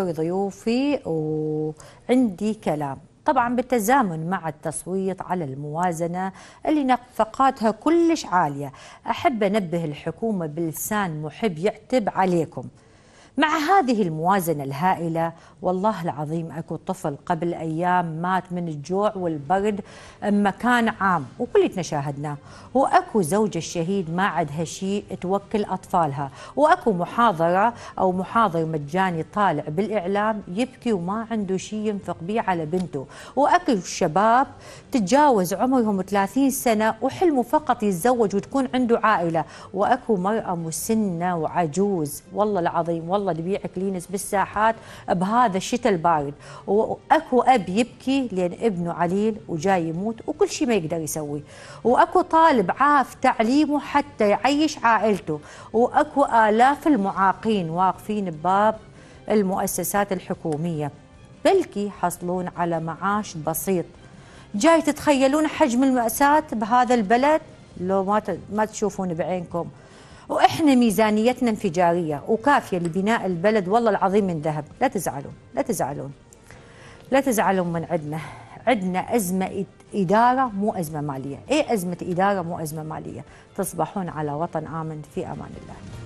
ضيوفي وعندي كلام طبعا بالتزامن مع التصويت على الموازنة اللي نفقاتها كلش عالية أحب أنبه الحكومة بلسان محب يعتب عليكم مع هذه الموازنة الهائلة والله العظيم أكو طفل قبل أيام مات من الجوع والبرد مكان عام وكلتنا شاهدناه وأكو زوجة الشهيد ما عندها شيء توكل أطفالها وأكو محاضرة أو محاضر مجاني طالع بالإعلام يبكي وما عنده شيء ينفق به على بنته وأكو شباب تتجاوز عمرهم 30 سنة وحلموا فقط يتزوج وتكون عنده عائلة وأكو مرأة مسنة وعجوز والله العظيم والله الله تبيع كلينس بالساحات بهذا الشتاء البارد واكو اب يبكي لان ابنه عليل وجاي يموت وكل شيء ما يقدر يسوي واكو طالب عاف تعليمه حتى يعيش عائلته واكو الاف المعاقين واقفين بباب المؤسسات الحكوميه بلكي حصلون على معاش بسيط جاي تتخيلون حجم المأساة بهذا البلد لو ما ما تشوفون بعينكم واحنا ميزانيتنا انفجاريه وكافيه لبناء البلد والله العظيم من ذهب لا تزعلون لا تزعلون لا تزعلون من عندنا عندنا ازمه اداره مو ازمه ماليه ايه ازمه اداره مو ازمه ماليه تصبحون على وطن امن في امان الله